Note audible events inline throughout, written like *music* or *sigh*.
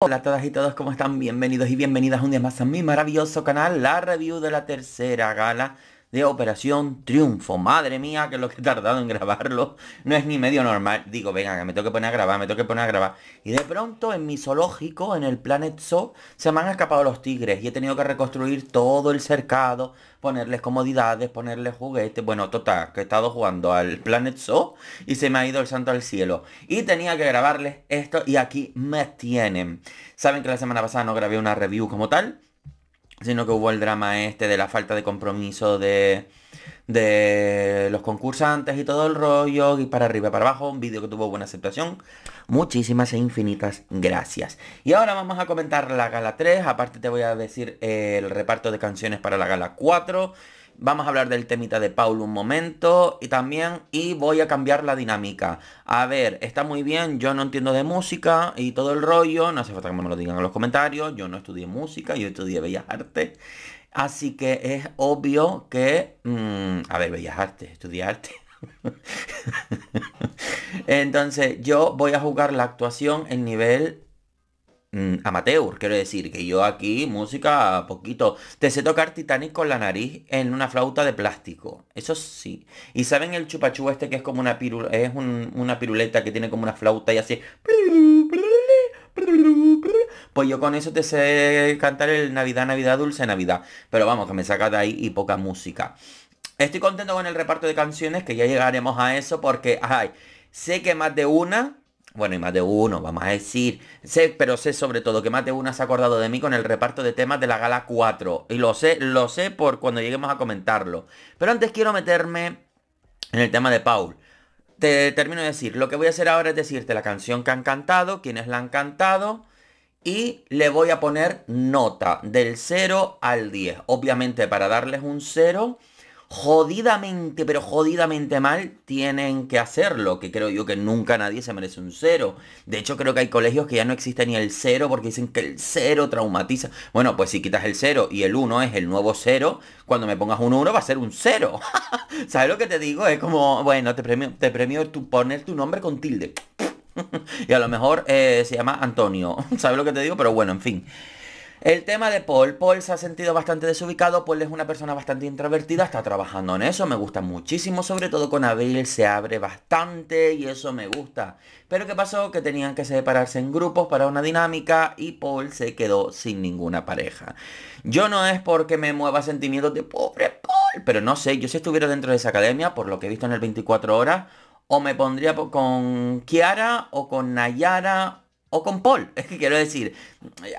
Hola a todas y todos, ¿cómo están? Bienvenidos y bienvenidas un día más a mi maravilloso canal, la review de la tercera gala de Operación Triunfo. Madre mía, que lo que he tardado en grabarlo no es ni medio normal. Digo, venga, me tengo que poner a grabar, me tengo que poner a grabar. Y de pronto en mi zoológico, en el Planet Zoo, se me han escapado los tigres y he tenido que reconstruir todo el cercado, ponerles comodidades, ponerles juguetes. Bueno, total, que he estado jugando al Planet Zoo y se me ha ido el santo al cielo. Y tenía que grabarles esto y aquí me tienen. Saben que la semana pasada no grabé una review como tal sino que hubo el drama este de la falta de compromiso de, de los concursantes y todo el rollo, y para arriba, para abajo, un vídeo que tuvo buena aceptación. Muchísimas e infinitas gracias. Y ahora vamos a comentar la gala 3, aparte te voy a decir el reparto de canciones para la gala 4 Vamos a hablar del temita de Paulo un momento y también y voy a cambiar la dinámica. A ver, está muy bien, yo no entiendo de música y todo el rollo, no hace falta que me lo digan en los comentarios, yo no estudié música, yo estudié Bellas Artes. Así que es obvio que... Mm, a ver, Bellas Artes, estudié arte. *laughs* Entonces yo voy a jugar la actuación en nivel Mm, amateur, quiero decir, que yo aquí música poquito. Te sé tocar Titanic con la nariz en una flauta de plástico. Eso sí. Y saben el chupachú este que es como una pirula, es una piruleta que tiene como una flauta y así. Pues yo con eso te sé cantar el Navidad, Navidad, Dulce Navidad. Pero vamos, que me saca de ahí y poca música. Estoy contento con el reparto de canciones, que ya llegaremos a eso, porque, ay, sé que más de una bueno, y más de uno, vamos a decir. Sé, pero sé sobre todo que más de uno se ha acordado de mí con el reparto de temas de la gala 4. Y lo sé, lo sé por cuando lleguemos a comentarlo. Pero antes quiero meterme en el tema de Paul. Te termino de decir, lo que voy a hacer ahora es decirte la canción que han cantado, quiénes la han cantado. Y le voy a poner nota del 0 al 10. Obviamente para darles un 0 jodidamente, pero jodidamente mal, tienen que hacerlo, que creo yo que nunca nadie se merece un cero. De hecho, creo que hay colegios que ya no existe ni el cero porque dicen que el cero traumatiza. Bueno, pues si quitas el cero y el uno es el nuevo cero, cuando me pongas un uno va a ser un cero. *laughs* ¿Sabes lo que te digo? Es como, bueno, te premio, te premio tu, poner tu nombre con tilde. *laughs* y a lo mejor eh, se llama Antonio. *laughs* ¿Sabes lo que te digo? Pero bueno, en fin. El tema de Paul. Paul se ha sentido bastante desubicado. Paul es una persona bastante introvertida. Está trabajando en eso. Me gusta muchísimo. Sobre todo con Abril se abre bastante. Y eso me gusta. Pero ¿qué pasó? Que tenían que separarse en grupos para una dinámica. Y Paul se quedó sin ninguna pareja. Yo no es porque me mueva sentimientos de pobre Paul. Pero no sé. Yo si estuviera dentro de esa academia. Por lo que he visto en el 24 horas. O me pondría con Kiara o con Nayara o con Paul. *laughs* Es que quiero decir,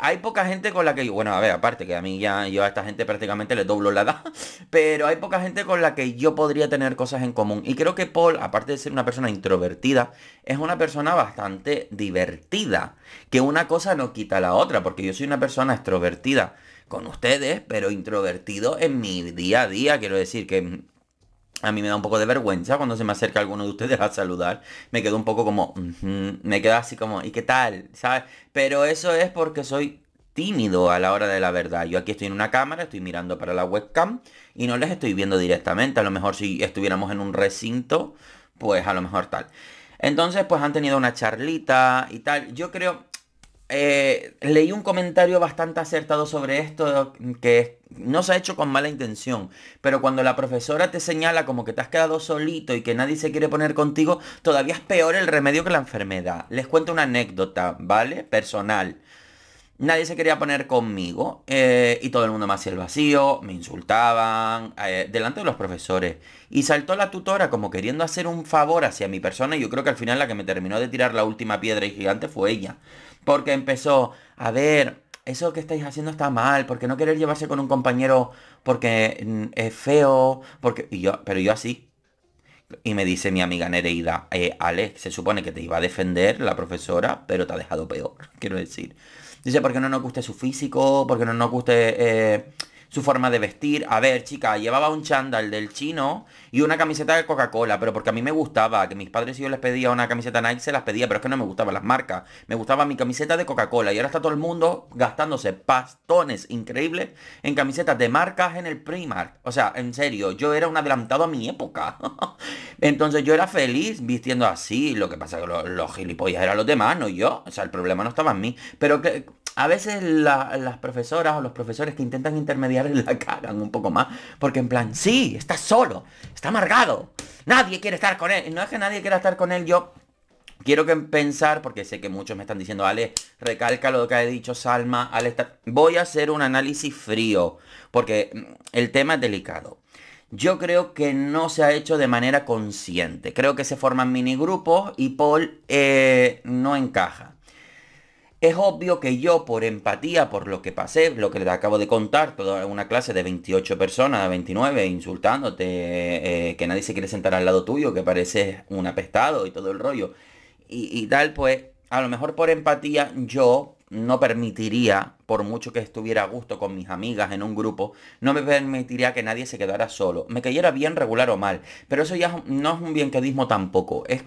hay poca gente con la que yo, bueno, a ver, aparte que a mí ya yo a esta gente prácticamente le doblo la *laughs* edad, pero hay poca gente con la que yo podría tener cosas en común. Y creo que Paul, aparte de ser una persona introvertida, es una persona bastante divertida, que una cosa no quita la otra, porque yo soy una persona extrovertida con ustedes, pero introvertido en mi día a día, quiero decir que a mí me da un poco de vergüenza cuando se me acerca alguno de ustedes a saludar. Me quedo un poco como, me quedo así como, ¿y qué tal? ¿Sabes? Pero eso es porque soy tímido a la hora de la verdad. Yo aquí estoy en una cámara, estoy mirando para la webcam y no les estoy viendo directamente. A lo mejor si estuviéramos en un recinto, pues a lo mejor tal. Entonces, pues han tenido una charlita y tal. Yo creo, eh, leí un comentario bastante acertado sobre esto que no se ha hecho con mala intención, pero cuando la profesora te señala como que te has quedado solito y que nadie se quiere poner contigo, todavía es peor el remedio que la enfermedad. Les cuento una anécdota, ¿vale? Personal. Nadie se quería poner conmigo eh, y todo el mundo me hacía el vacío, me insultaban eh, delante de los profesores. Y saltó la tutora como queriendo hacer un favor hacia mi persona y yo creo que al final la que me terminó de tirar la última piedra y gigante fue ella. Porque empezó, a ver, eso que estáis haciendo está mal, porque no querer llevarse con un compañero porque mm, es feo, porque... yo, pero yo así, y me dice mi amiga Nereida, eh, Alex, se supone que te iba a defender la profesora, pero te ha dejado peor, *laughs* quiero decir. Dice porque no nos guste su físico, porque no nos guste eh, su forma de vestir. A ver, chica, llevaba un chándal del chino y una camiseta de Coca-Cola, pero porque a mí me gustaba, que mis padres y yo les pedía una camiseta Nike, se las pedía, pero es que no me gustaban las marcas. Me gustaba mi camiseta de Coca-Cola y ahora está todo el mundo gastándose pastones increíbles en camisetas de marcas en el Primark. O sea, en serio, yo era un adelantado a mi época. *laughs* Entonces yo era feliz vistiendo así, lo que pasa que los, gilipollas eran los demás, no yo. O sea, el problema no estaba en mí. Pero que a veces las profesoras o los profesores que intentan intermediar en la cagan un poco más. Porque en plan, sí, está solo, está amargado. Nadie quiere estar con él. No es que nadie quiera estar con él, yo quiero que pensar, porque sé que muchos me están diciendo, Ale, recalca lo que ha dicho Salma. Ale, está... Voy a hacer un análisis frío, porque mm, el tema es delicado. Yo creo que no se ha hecho de manera consciente. Creo que se forman minigrupos y Paul eh, no encaja. Es obvio que yo, por empatía, por lo que pasé, lo que les acabo de contar, toda una clase de 28 personas, 29, insultándote, eh, que nadie se quiere sentar al lado tuyo, que pareces un apestado y todo el rollo, y, y tal, pues, a lo mejor por empatía yo no permitiría, por mucho que estuviera a gusto con mis amigas en un grupo, no me permitiría que nadie se quedara solo, me cayera bien regular o mal, pero eso ya no es un bienquedismo tampoco, es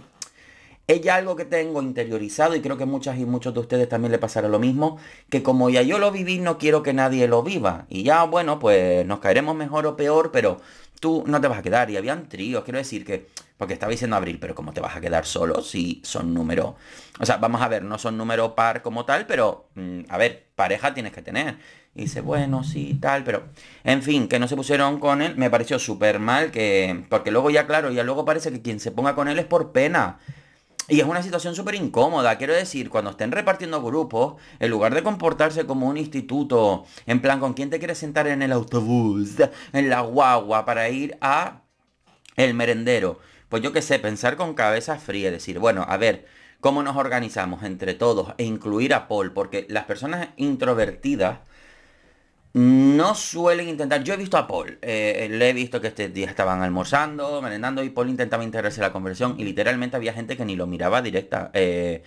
es ya algo que tengo interiorizado y creo que muchas y muchos de ustedes también le pasará lo mismo, que como ya yo lo viví no quiero que nadie lo viva. Y ya bueno, pues nos caeremos mejor o peor, pero tú no te vas a quedar. Y habían tríos, quiero decir que, porque estaba diciendo Abril, pero ¿cómo te vas a quedar solo si son número? O sea, vamos a ver, no son número par como tal, pero mm, a ver, pareja tienes que tener. Y dice, bueno, sí, tal, pero... En fin, que no se pusieron con él, me pareció súper mal, que... Porque luego ya, claro, ya luego parece que quien se ponga con él es por pena. Y es una situación súper incómoda. Quiero decir, cuando estén repartiendo grupos, en lugar de comportarse como un instituto, en plan, ¿con quién te quieres sentar en el autobús? En la guagua para ir a el merendero. Pues yo qué sé, pensar con cabeza fría, decir, bueno, a ver, ¿cómo nos organizamos entre todos e incluir a Paul? Porque las personas introvertidas no suelen intentar. Yo he visto a Paul, eh, le he visto que este día estaban almorzando, merendando y Paul intentaba integrarse a la conversión y literalmente había gente que ni lo miraba directa, eh,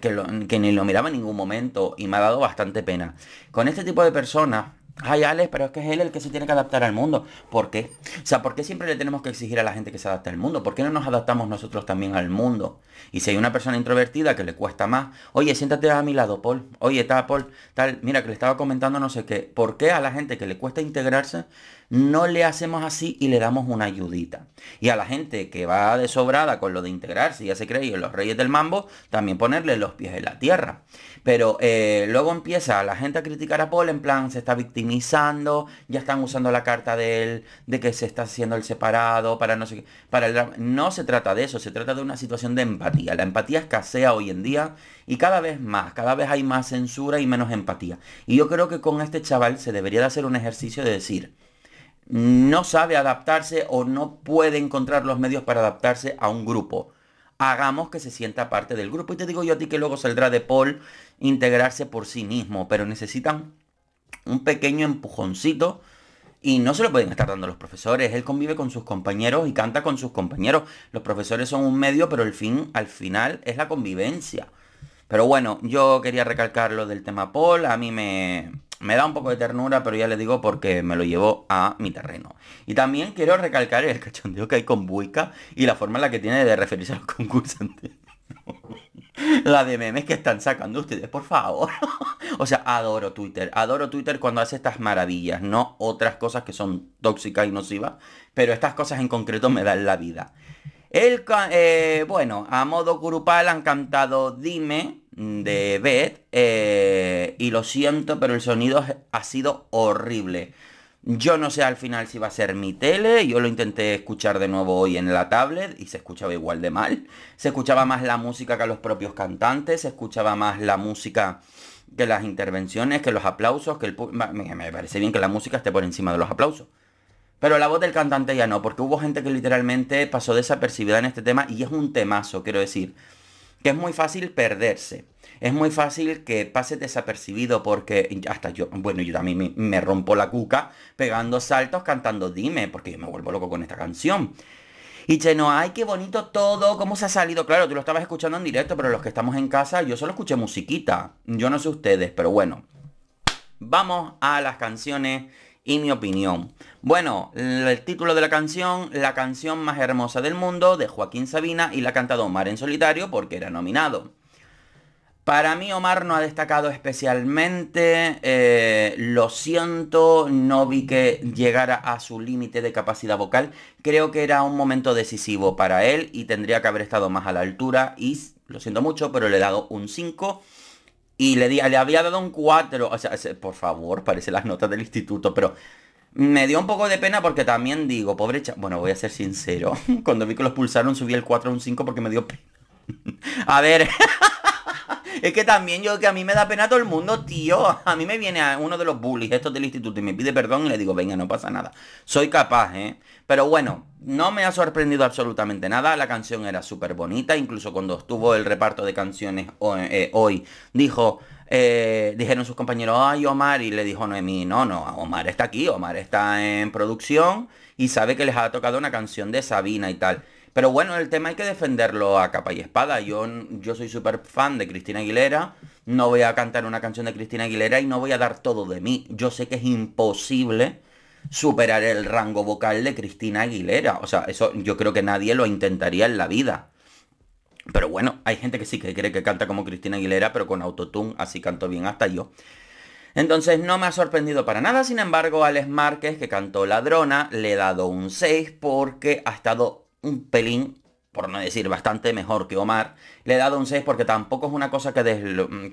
que, que ni lo miraba en ningún momento y me ha dado bastante pena. Con este tipo de personas Ay, Alex, pero es que es él el que se tiene que adaptar al mundo. ¿Por qué? O sea, ¿por qué siempre le tenemos que exigir a la gente que se adapte al mundo? ¿Por qué no nos adaptamos nosotros también al mundo? Y si hay una persona introvertida que le cuesta más, oye, siéntate a mi lado, Paul. Oye, está Paul, tal, mira que le estaba comentando no sé qué. ¿Por qué a la gente que le cuesta integrarse no le hacemos así y le damos una ayudita. Y a la gente que va desobrada con lo de integrarse, ya se cree, en los reyes del mambo, también ponerle los pies en la tierra. Pero eh, luego empieza la gente a criticar a Paul en plan, se está victimizando, ya están usando la carta de él, de que se está haciendo el separado, para no sé para No se trata de eso, se trata de una situación de empatía. La empatía escasea hoy en día y cada vez más, cada vez hay más censura y menos empatía. Y yo creo que con este chaval se debería de hacer un ejercicio de decir, no sabe adaptarse o no puede encontrar los medios para adaptarse a un grupo. Hagamos que se sienta parte del grupo. Y te digo yo a ti que luego saldrá de Paul integrarse por sí mismo, pero necesitan un pequeño empujoncito y no se lo pueden estar dando los profesores. Él convive con sus compañeros y canta con sus compañeros. Los profesores son un medio, pero el fin al final es la convivencia. Pero bueno, yo quería recalcar lo del tema Paul. A mí me, me da un poco de ternura, pero ya le digo porque me lo llevo a mi terreno. Y también quiero recalcar el cachondeo que hay con Buica y la forma en la que tiene de referirse a los *laughs* concursantes. la de memes que están sacando ustedes, por favor. *laughs* o sea, adoro Twitter. Adoro Twitter cuando hace estas maravillas, no otras cosas que son tóxicas y nocivas, pero estas cosas en concreto me dan la vida. El, eh, bueno, a modo grupal han cantado Dime, Mm, de Beth eh, y lo siento, pero el sonido ha sido horrible. Yo no sé al final si va a ser mi tele, yo lo intenté escuchar de nuevo hoy en la tablet y se escuchaba igual de mal. Se escuchaba más la música que a los propios cantantes, se escuchaba más la música que las intervenciones, que los aplausos, que me parece bien que la música esté por encima de los aplausos. Pero la voz del cantante ya no, porque hubo gente que literalmente pasó desapercibida en este tema y es un temazo, quiero decir que es muy fácil perderse. Es muy fácil que pase desapercibido porque hasta yo, bueno, yo también me, me rompo la cuca pegando saltos cantando Dime, porque yo me vuelvo loco con esta canción. Y no, ay, qué bonito todo, cómo se ha salido. Claro, tú lo estabas escuchando en directo, pero los que estamos en casa, yo solo escuché musiquita. Yo no sé ustedes, pero bueno. Vamos a las canciones y mi opinión. Bueno, el título de la canción, La canción más hermosa del mundo, de Joaquín Sabina, y la ha cantado Omar en solitario porque era nominado. Para mí Omar no ha destacado especialmente, eh, lo siento, no vi que llegara a su límite de capacidad vocal, creo que era un momento decisivo para él y tendría que haber estado más a la altura y lo siento mucho, pero le he dado un 5 y le, di, le había dado un 4. O sea, por favor, parece las notas del instituto, pero me dio un poco de pena porque también digo, pobre Bueno, voy a ser sincero. *laughs* Cuando vi que los pulsaron subí el 4 a un 5 porque me dio pena. *laughs* a ver. *laughs* Es que también yo, que a mí me da pena todo el mundo, tío. A mí me viene uno de los bullies estos del instituto y me pide perdón y le digo, venga, no pasa nada. Soy capaz, ¿eh? Pero bueno, no me ha sorprendido absolutamente nada. La canción era súper bonita. Incluso cuando estuvo el reparto de canciones eh, hoy, dijo... Eh, dijeron sus compañeros, ay Omar, y le dijo Noemí, no, no, Omar está aquí, Omar está en producción y sabe que les ha tocado una canción de Sabina y tal. Pero bueno, el tema hay que defenderlo a capa y espada. Yo, yo soy súper fan de Cristina Aguilera, no voy a cantar una canción de Cristina Aguilera y no voy a dar todo de mí. Yo sé que es imposible superar el rango vocal de Cristina Aguilera. O sea, eso yo creo que nadie lo intentaría en la vida. Pero bueno, hay gente que sí que cree que canta como Cristina Aguilera, pero con autotune, así canto bien hasta yo. Entonces no me ha sorprendido para nada, sin embargo, Alex Márquez, que cantó Ladrona, le he dado un 6 porque ha estado un pelín, por no decir bastante mejor que Omar. Le he dado un 6 porque tampoco es una cosa que,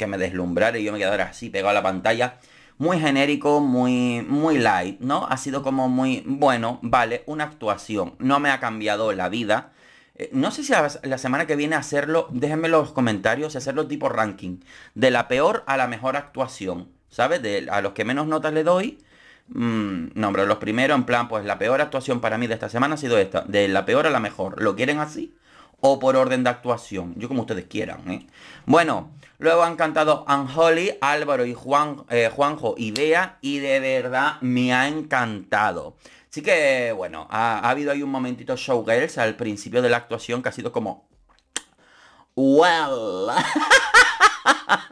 me deslumbrara y yo me quedara así pegado a la pantalla. Muy genérico, muy, muy light, ¿no? Ha sido como muy, bueno, vale, una actuación. No me ha cambiado la vida. Eh, no sé si la semana que viene hacerlo, déjenme los comentarios, hacerlo tipo ranking. De la peor a la mejor actuación, ¿sabes? De, a los que menos notas le doy, mmm, nombro los primeros en plan, pues la peor actuación para mí de esta semana ha sido esta, de la peor a la mejor. ¿Lo quieren así? O por orden de actuación, yo como ustedes quieran, ¿eh? Bueno, luego han cantado Anjoli, Álvaro y Juan, eh, Juanjo y Bea, y de verdad me ha encantado. Así que, bueno, ha, habido ahí un momentito showgirls al principio de la actuación que ha sido como... ¡Well!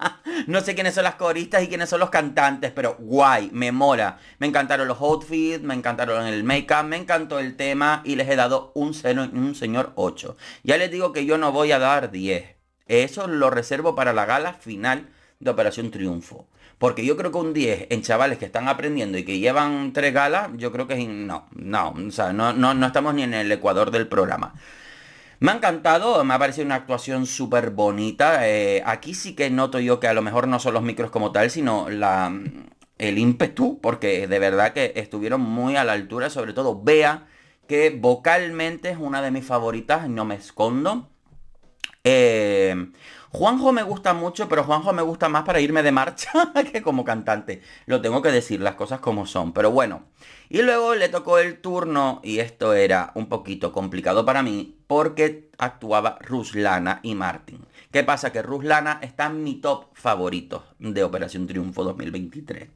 *laughs* No sé quiénes son las coristas y quiénes son los cantantes, pero guay, me mola. Me encantaron los outfits, me encantaron el make-up, me encantó el tema y les he dado un, un señor 8. Ya les digo que yo no voy a dar 10. Eso lo reservo para la gala final de Operación Triunfo. Porque yo creo que un 10 en chavales que están aprendiendo y que llevan tres galas, yo creo que no, no, o sea, no, no, no estamos ni en el ecuador del programa. Me ha encantado, me ha parecido una actuación súper bonita. Eh, aquí sí que noto yo que a lo mejor no son los micros como tal, sino la, mm, el ímpetu, porque de verdad que estuvieron muy a la altura, sobre todo Vea que vocalmente es una de mis favoritas, no me escondo. Em, Juanjo me gusta mucho, pero Juanjo me gusta más para irme de marcha *laughs* que como cantante. Lo tengo que decir, las cosas como son, pero bueno. Y luego le tocó el turno y esto era un poquito complicado para mí porque actuaba Ruslana y Martin ¿Qué pasa? Que Ruslana está en mi top favorito de Operación Triunfo 2023.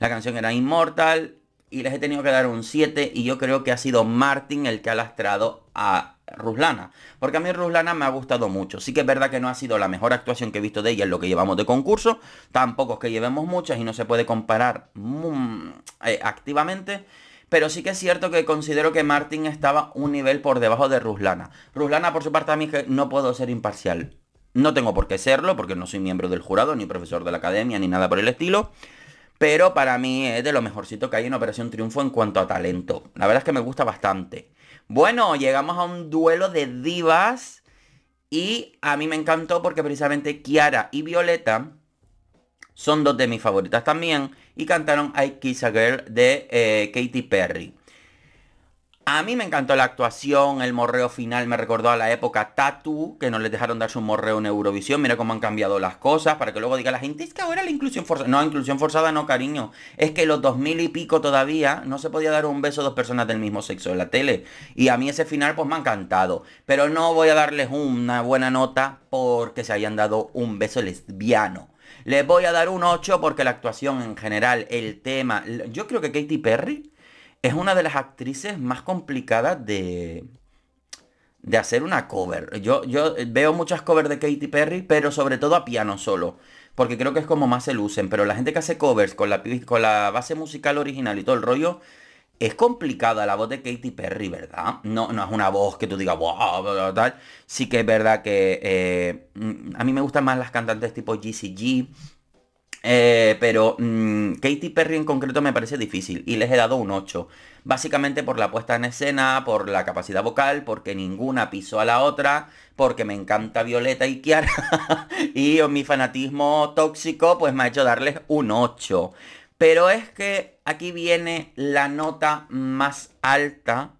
La canción era Inmortal y les he tenido que dar un 7 y yo creo que ha sido Martin el que ha lastrado a Ruslana. Porque a mí Ruslana me ha gustado mucho. Sí que es verdad que no ha sido la mejor actuación que he visto de ella en lo que llevamos de concurso. Tampoco es que llevemos muchas y no se puede comparar mm, eh, activamente. Pero sí que es cierto que considero que Martin estaba un nivel por debajo de Ruslana. Ruslana, por su parte, a mí no puedo ser imparcial. No tengo por qué serlo, porque no soy miembro del jurado, ni profesor de la academia, ni nada por el estilo. Pero para mí es de lo mejorcito que hay en Operación Triunfo en cuanto a talento. La verdad es que me gusta bastante. Bueno, llegamos a un duelo de divas. Y a mí me encantó porque precisamente Kiara y Violeta son dos de mis favoritas también. Y cantaron I Kiss a Girl de eh, Katy Perry. A mí me encantó la actuación, el morreo final me recordó a la época Tatu, que no les dejaron darse un morreo en Eurovisión, mira cómo han cambiado las cosas, para que luego diga la gente, es que ahora la inclusión forzada, no, inclusión forzada no, cariño, es que los dos mil y pico todavía no se podía dar un beso a dos personas del mismo sexo en la tele, y a mí ese final pues me ha encantado, pero no voy a darles una buena nota porque se hayan dado un beso lesbiano. Les voy a dar un 8 porque la actuación en general, el tema, yo creo que Katy Perry es una de las actrices más complicadas de, de hacer una cover. Yo, yo veo muchas covers de Katy Perry, pero sobre todo a piano solo. Porque creo que es como más se lucen. Pero la gente que hace covers con la, con la base musical original y todo el rollo, es complicada la voz de Katy Perry, ¿verdad? No, no es una voz que tú digas, wow, Sí que es verdad que eh, mm, a mí me gustan más las cantantes tipo GCG, eh, pero mm, Katy Perry en concreto me parece difícil y les he dado un 8. Básicamente por la puesta en escena, por la capacidad vocal, porque ninguna pisó a la otra, porque me encanta Violeta y Kiara *laughs* y mi fanatismo tóxico pues me ha hecho darles un 8. Pero es que aquí viene la nota más alta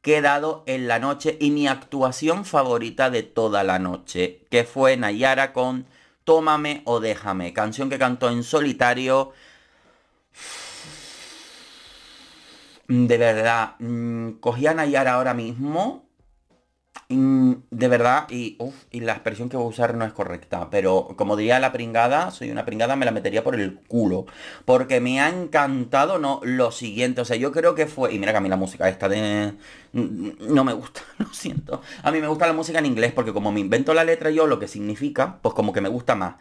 que he dado en la noche y mi actuación favorita de toda la noche, que fue Nayara con Tómame o déjame, canción que cantó en solitario. De verdad, mm, cogí a Nayara ahora mismo Mm, de verdad, y, y la expresión que voy a usar no es correcta, pero como diría la pringada, soy una pringada, me la metería por el culo. Porque me ha encantado no lo siguiente. O sea, yo creo que fue. Y mira que a mí la música esta de. No me gusta, *laughs* lo siento. A mí me gusta la música en inglés, porque como me invento la letra yo, lo que significa, pues como que me gusta más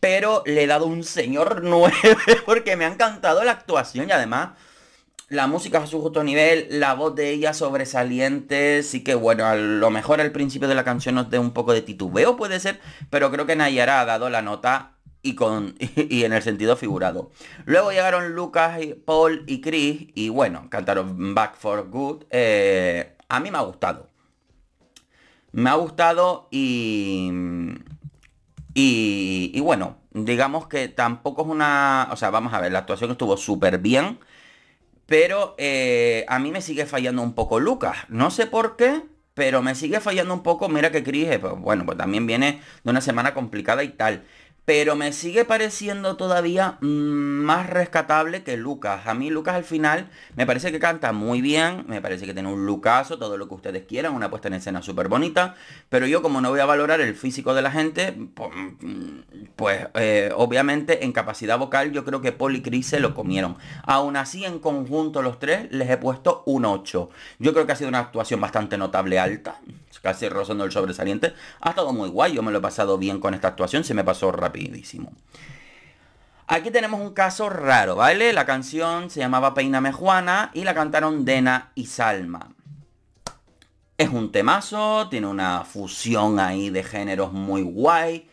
pero le he dado un señor 9 *laughs* porque me ha encantado la actuación y además la música a su justo nivel, la voz de ella sobresaliente, sí que bueno, a lo mejor al principio de la canción nos dé un poco de titubeo puede ser, pero creo que Nayara ha dado la nota y, con, *laughs* en el sentido figurado. Luego llegaron Lucas, Paul y Chris y bueno, cantaron Back for Good. Eh, a mí me ha gustado. Me ha gustado y, y, y bueno, digamos que tampoco es una... O sea, vamos a ver, la actuación estuvo súper bien. Pero eh, a mí me sigue fallando un poco Lucas. No sé por qué, pero me sigue fallando un poco. Mira que Cris, eh, pues, bueno, pues también viene de una semana complicada y tal pero me sigue pareciendo todavía mm, más rescatable que Lucas. A mí Lucas al final me parece que canta muy bien, me parece que tiene un lucaso, todo lo que ustedes quieran, una puesta en escena súper bonita, pero yo como no voy a valorar el físico de la gente, mm, pues, eh, obviamente en capacidad vocal yo creo que Paul y Chris se lo comieron. Aún así en conjunto los tres les he puesto un 8. Yo creo que ha sido una actuación bastante notable alta, casi rozando el sobresaliente. Ha estado muy guay, yo me lo he pasado bien con esta actuación, se me pasó rapidísimo. Aquí tenemos un caso raro, ¿vale? La canción se llamaba Peiname Juana y la cantaron Dena y Salma. Es un temazo, tiene una fusión ahí de géneros muy guay.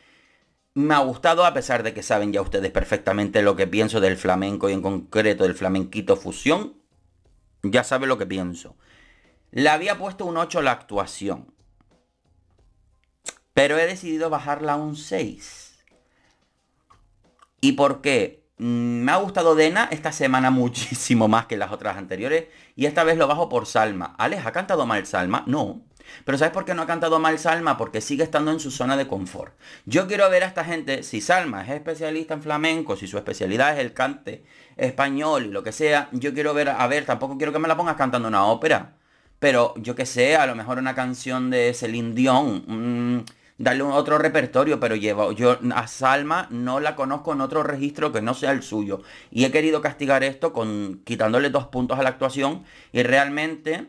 Me ha gustado, a pesar de que saben ya ustedes perfectamente lo que pienso del flamenco y en concreto del flamenquito fusión. Ya sabe lo que pienso. Le había puesto un 8 la actuación. Pero he decidido bajarla a un 6. ¿Y por qué? Mm, me ha gustado Dena esta semana *laughs* muchísimo más que las otras anteriores. Y esta vez lo bajo por Salma. ¿Alex ha cantado mal Salma? No. Pero ¿sabes por qué no ha cantado mal Salma? Porque sigue estando en su zona de confort. Yo quiero ver a esta gente, si Salma es especialista en flamenco, si su especialidad es el cante español y lo que sea, yo quiero ver, a ver, tampoco quiero que me la pongas cantando una ópera. Pero yo que sé, a lo mejor una canción de Celine Dion. Mm, darle un otro repertorio, pero llevo yo a Salma no la conozco en otro registro que no sea el suyo. Y he querido castigar esto con quitándole dos puntos a la actuación y realmente...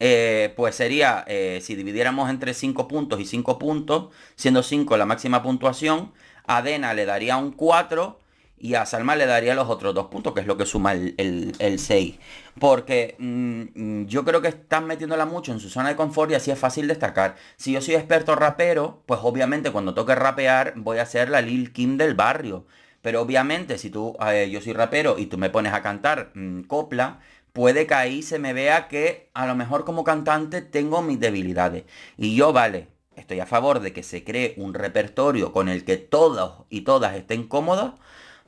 Eh, pues sería, eh, si dividiéramos entre cinco puntos y cinco puntos, siendo cinco la máxima puntuación, Adena le daría un 4 y a Salma le daría los otros dos puntos, que es lo que suma el, 6. Porque mm, mm, yo creo que están metiéndola mucho en su zona de confort y así es fácil destacar. Si yo soy experto rapero, pues obviamente cuando toque rapear voy a ser la Lil Kim del barrio. Pero obviamente si tú, eh, yo soy rapero y tú me pones a cantar mm, copla, puede que ahí se me vea que a lo mejor como cantante tengo mis debilidades. Y yo, vale, estoy a favor de que se cree un repertorio con el que todos y todas estén cómodos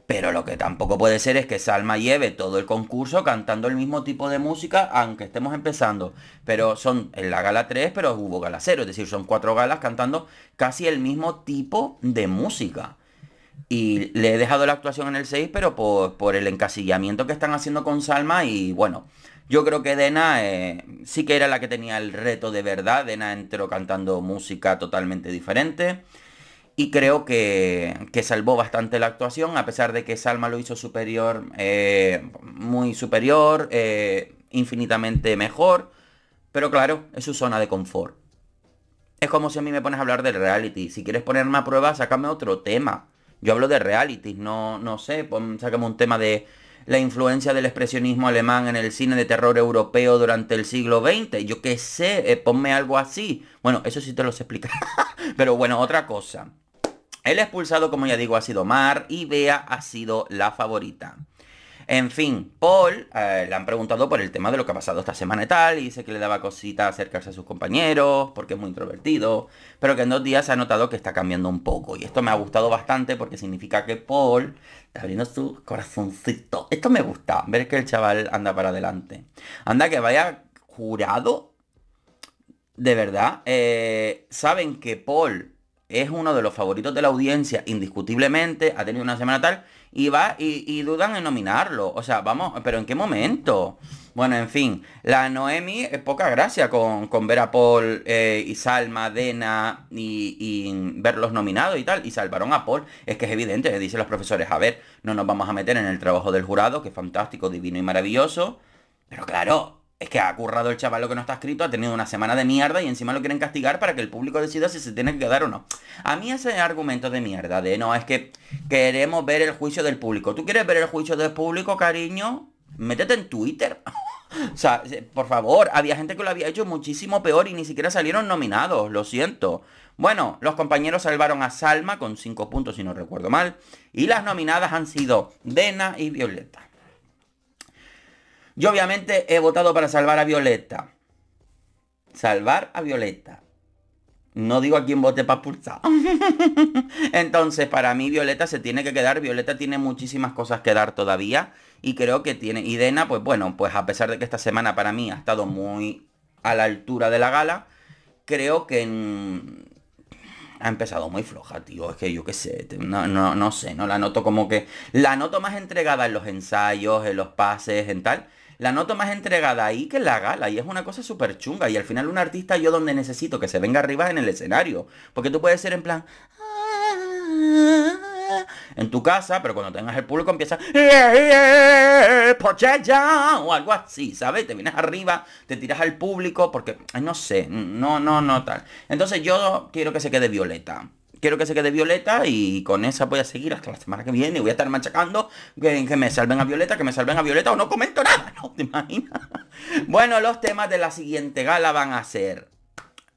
pero lo que tampoco puede ser es que Salma lleve todo el concurso cantando el mismo tipo de música, aunque estemos empezando. Pero son en la gala 3, pero hubo gala 0, es decir, son cuatro galas cantando casi el mismo tipo de música. Y le he dejado la actuación en el 6, pero por, el encasillamiento que están haciendo con Salma y bueno, yo creo que Dena eh, sí que era la que tenía el reto de verdad. Dena entró cantando música totalmente diferente. Y creo que, salvó bastante la actuación, a pesar de que Salma lo hizo superior, eh, muy superior, eh, infinitamente mejor. Pero claro, es su zona de confort. Es como si a mí me pones a hablar del reality. Si quieres ponerme a prueba, sácame otro tema. Yo hablo de reality, no, no sé, sácame un tema de la influencia del expresionismo alemán en el cine de terror europeo durante el siglo XX. Yo qué sé, eh, ponme algo así. Bueno, eso sí te los explicar *laughs* Pero bueno, otra cosa. El expulsado, como ya digo, ha sido Mar y Bea ha sido la favorita. En fin, Paul eh, le han preguntado por el tema de lo que ha pasado esta semana y tal, y dice que le daba cosita acercarse a sus compañeros, porque es muy introvertido, pero que en dos días se ha notado que está cambiando un poco. Y esto me ha gustado bastante porque significa que Paul está abriendo su corazoncito. Esto me gusta, ver que el chaval anda para adelante. Anda que vaya jurado. De verdad, eh, saben que Paul es uno de los favoritos de la audiencia, indiscutiblemente, ha tenido una semana tal, y va y, dudan en nominarlo. O sea, vamos, pero ¿en qué momento? Bueno, en fin, la Noemi es poca gracia con, ver a Paul eh, y Salma, Dena y, verlos nominados y tal, y salvaron a Paul. Es que es evidente, le dicen los profesores, a ver, no nos vamos a meter en el trabajo del jurado, que es fantástico, divino y maravilloso, pero claro, es que ha currado el chaval lo que no está escrito, ha tenido una semana de mierda y encima lo quieren castigar para que el público decida si se tiene que quedar o no. A mí ese argumento de mierda, de no, es que queremos ver el juicio del público. ¿Tú quieres ver el juicio del público, cariño? Métete en Twitter. *laughs* o sea, eh, por favor, había gente que lo había hecho muchísimo peor y ni siquiera salieron nominados, lo siento. Bueno, los compañeros salvaron a Salma con 5 puntos si no recuerdo mal. Y las nominadas han sido Dena y Violeta. Yo obviamente he votado para salvar a Violeta. Salvar a Violeta. No digo a quién vote para pulsar. *laughs* Entonces, para mí Violeta se tiene que quedar. Violeta tiene muchísimas cosas que dar todavía. Y creo que tiene... Y Dena, pues bueno, pues a pesar de que esta semana para mí ha estado muy a la altura de la gala, creo que ha empezado muy floja, tío. Es que yo qué sé, no, no sé, no la noto como que... La noto más entregada en los ensayos, en los pases, en tal la nota más entregada ahí que en la gala. Y es una cosa súper chunga. Y al final un artista yo donde necesito que se venga arriba es en el escenario. Porque tú puedes ser en plan... Ah", en tu casa, pero cuando tengas el público empieza... Eh, eh, eh, o algo así, ¿sabes? Te vienes arriba, te tiras al público porque... no sé, no, no, no, tal. Entonces yo quiero que se quede violeta quiero que se quede Violeta y con esa voy a seguir hasta la semana que viene. Voy a estar machacando que, me salven a Violeta, que me salven a Violeta o no comento nada, ¿no? ¿Te imaginas? *laughs* Bueno, los temas de la siguiente gala van a ser...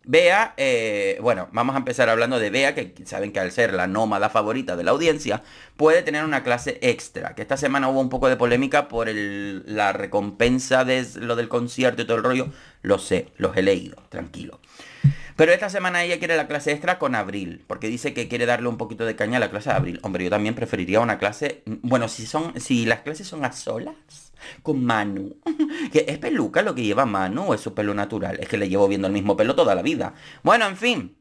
Bea, eh, bueno, vamos a empezar hablando de Bea, que saben que al ser la nómada favorita de la audiencia, puede tener una clase extra. Que esta semana hubo un poco de polémica por la recompensa de lo del concierto y todo el rollo. Lo sé, los he leído, tranquilo. Pero esta semana ella quiere la clase extra con Abril, porque dice que quiere darle un poquito de caña a la clase de Abril. Hombre, yo también preferiría una clase, mm, bueno, si son si las clases son a solas con Manu, *laughs* que es peluca lo que lleva Manu es su pelo natural, es que le llevo viendo el mismo pelo toda la vida. Bueno, en fin,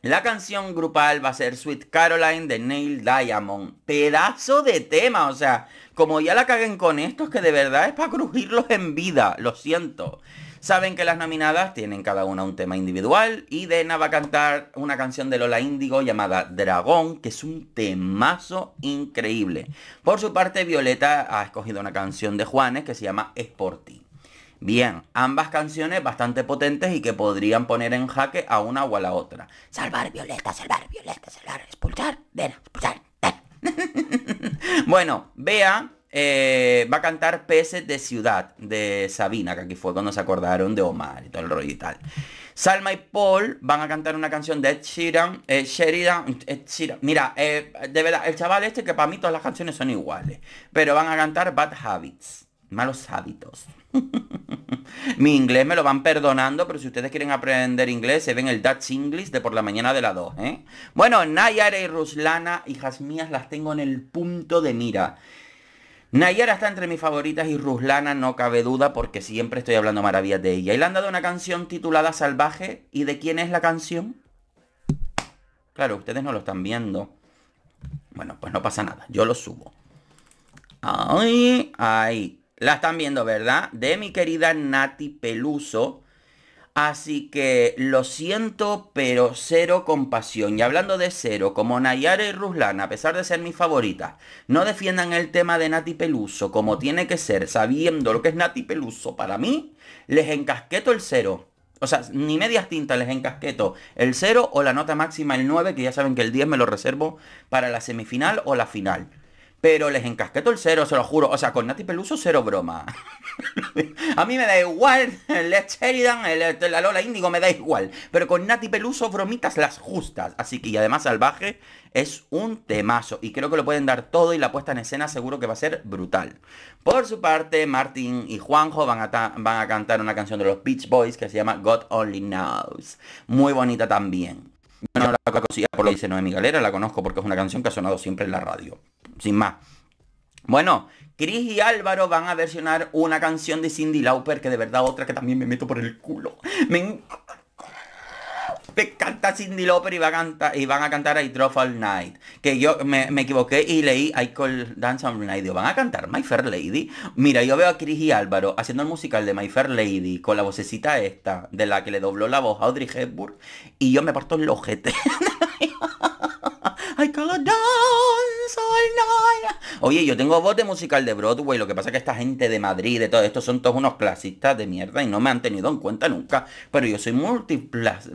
la canción grupal va a ser Sweet Caroline de Neil Diamond. Pedazo de tema, o sea, como ya la caguen con estos que de verdad es para crujirlos en vida, lo siento. Saben que las nominadas tienen cada una un tema individual y Dena va a cantar una canción de Lola Índigo llamada Dragón, que es un temazo increíble. Por su parte, Violeta ha escogido una canción de Juanes que se llama Es por ti. Bien, ambas canciones bastante potentes y que podrían poner en jaque a una o a la otra. Salvar Violeta, salvar Violeta, salvar, expulsar, Dena, expulsar, Dena. *laughs* bueno, vea eh, va a cantar Peces de Ciudad de Sabina, que aquí fue cuando se acordaron de Omar y todo el rollo y tal. Salma y Paul van a cantar una canción de Ed Sheeran, eh, Sheridan, Mira, eh, de verdad, el chaval este que para mí todas las canciones son iguales, pero van a cantar Bad Habits, malos hábitos. *laughs* Mi inglés me lo van perdonando, pero si ustedes quieren aprender inglés, se ven el Dutch English de por la mañana de la 2, Bueno, Nayara y Ruslana, hijas mías, las tengo en el punto de mira. Nayara está entre mis favoritas y Ruslana no cabe duda porque siempre estoy hablando maravillas de ella. Y le han dado una canción titulada Salvaje. ¿Y de quién es la canción? Claro, ustedes no lo están viendo. Bueno, pues no pasa nada. Yo lo subo. Ay, ahí. La están viendo, ¿verdad? De mi querida Nati Peluso. Así que lo siento, pero cero compasión. Y hablando de cero, como Nayara y Ruslan, a pesar de ser mis favoritas, no defiendan el tema de Nati Peluso como tiene que ser, sabiendo lo que es Nati Peluso para mí, les encasqueto el cero. O sea, ni medias tintas les encasqueto el cero o la nota máxima el 9, que ya saben que el 10 me lo reservo para la semifinal o la final pero les encasqueto el cero, se lo juro. O sea, con Nati Peluso cero broma. *laughs* a mí me da igual el Sheridan, la Lola Índigo me da igual. Pero con Nati Peluso bromitas las justas. Así que, y además Salvaje es un temazo. Y creo que lo pueden dar todo y la puesta en escena seguro que va a ser brutal. Por su parte, Martín y Juanjo van a, van a cantar una canción de los Beach Boys que se llama God Only Knows. Muy bonita también. Yo no la conocía por lo que dice mi Galera, la conozco porque es una canción que ha sonado siempre en la radio sin más. Bueno, Chris y Álvaro van a versionar una canción de Cindy Lauper, que de verdad otra que también me meto por el culo. Me, canta encanta Cindy Lauper y, a y van a cantar I Drop All Night. Que yo me, me equivoqué y leí I Call Dance All Night. Digo, van a cantar My Fair Lady. Mira, yo veo a Chris y Álvaro haciendo el musical de My Fair Lady con la vocecita esta, de la que le dobló la voz a Audrey Hepburn. Y yo me parto el ojete. *laughs* I call Oye, yo tengo voz de musical de Broadway, lo que pasa es que esta gente de Madrid, de todo esto, son todos unos clasistas de mierda y no me han tenido en cuenta nunca. Pero yo soy multiplas,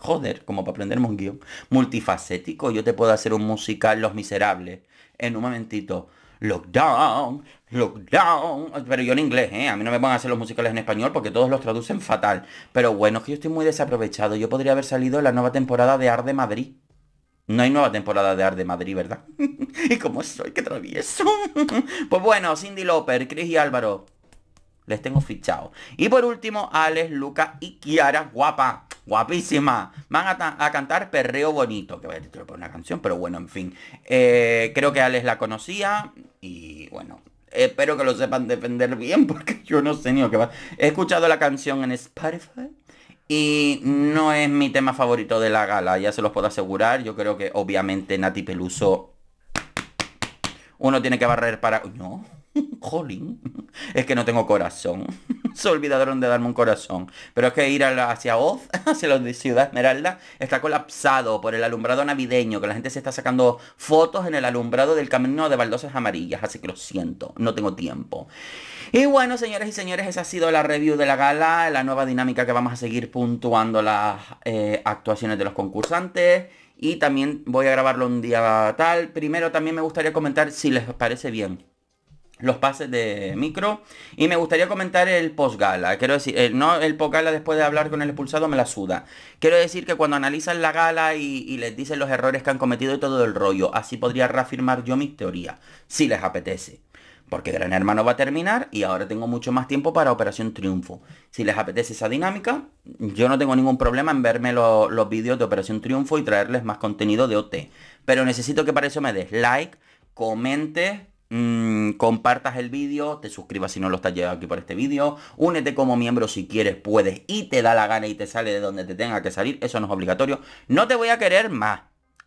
joder, como para aprenderme un guión, multifacético. Yo te puedo hacer un musical Los Miserables en un momentito. Lockdown, lockdown. Pero yo en inglés, ¿eh? A mí no me van a hacer los musicales en español porque todos los traducen fatal. Pero bueno, es que yo estoy muy desaprovechado. Yo podría haber salido en la nueva temporada de de Madrid. No hay nueva temporada de Arde de Madrid, ¿verdad? *laughs* ¿Y cómo soy? ¡Qué travieso! *laughs* pues bueno, Cindy Loper, Chris y Álvaro. Les tengo fichado. Y por último, Alex, Luca y Kiara, guapa. Guapísima. Van a, cantar Perreo Bonito. Que va a titular por una canción, pero bueno, en fin. Eh, creo que Alex la conocía. Y bueno, espero que lo sepan defender bien, *laughs* porque yo no sé ni lo que va. He escuchado la canción en Spotify. Y no es mi tema favorito de la gala, ya se los puedo asegurar. Yo creo que obviamente Nati Peluso... Uno tiene que barrer para... No. Jolín, *laughs* es que no tengo corazón. *laughs* Se olvidaron de darme un corazón. Pero es que ir hacia Oz, *laughs* hacia los de Ciudad Esmeralda, está colapsado por el alumbrado navideño, que la gente se está sacando fotos en el alumbrado del camino de baldosas amarillas. Así que lo siento, no tengo tiempo. Y bueno, señores y señores, esa ha sido la review de la gala, la nueva dinámica que vamos a seguir puntuando las eh, actuaciones de los concursantes. Y también voy a grabarlo un día tal. Primero también me gustaría comentar si les parece bien los pases de micro. Y me gustaría comentar el post-gala. Quiero decir, no el post-gala después de hablar con el expulsado me la suda. Quiero decir que cuando analizan la gala y, les dicen los errores que han cometido y todo el rollo, así podría reafirmar yo mis teorías, si les apetece. Porque Gran Hermano va a terminar y ahora tengo mucho más tiempo para Operación Triunfo. Si les apetece esa dinámica, yo no tengo ningún problema en verme los vídeos de Operación Triunfo y traerles más contenido de OT. Pero necesito que para eso me des like, comentes, Mm, compartas el vídeo, te suscribas si no lo estás llegando aquí por este vídeo, únete como miembro si quieres, puedes y te da la gana y te sale de donde te tenga que salir, eso no es obligatorio. No te voy a querer más,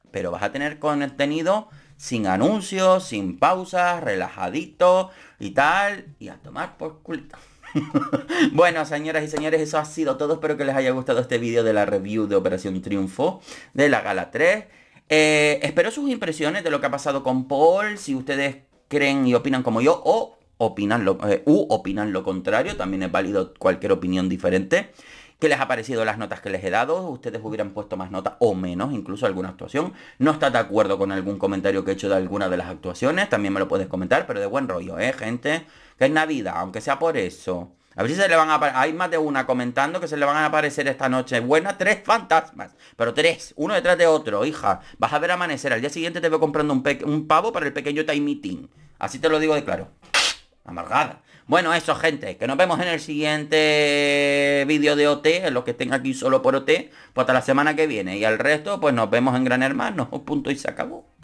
pero vas a tener contenido sin anuncios, sin pausas, relajadito y tal, y a tomar por culto. *laughs* bueno, señoras y señores, eso ha sido todo. Espero que les haya gustado este vídeo de la review de Operación Triunfo de la Gala 3. Eh, espero sus impresiones de lo que ha pasado con Paul, si ustedes creen y opinan como yo o opinan lo, eh, u opinan lo contrario, también es válido cualquier opinión diferente. ¿Qué les ha parecido las notas que les he dado? Ustedes hubieran puesto más notas o menos, incluso alguna actuación. No está de acuerdo con algún comentario que he hecho de alguna de las actuaciones, también me lo puedes comentar, pero de buen rollo, ¿eh, gente? Que es Navidad, aunque sea por eso. A ver si se le van a Hay más de una comentando que se le van a aparecer esta noche. Buena, tres fantasmas. Pero tres, uno detrás de otro, hija. Vas a ver amanecer. Al día siguiente te veo comprando un, pavo para el pequeño time meeting. Así te lo digo de claro. Amargada. Bueno, eso, gente. Que nos vemos en el siguiente vídeo de OT. En los que estén aquí solo por OT. Pues hasta la semana que viene. Y al resto, pues nos vemos en Gran Hermano. *laughs* Punto y se acabó.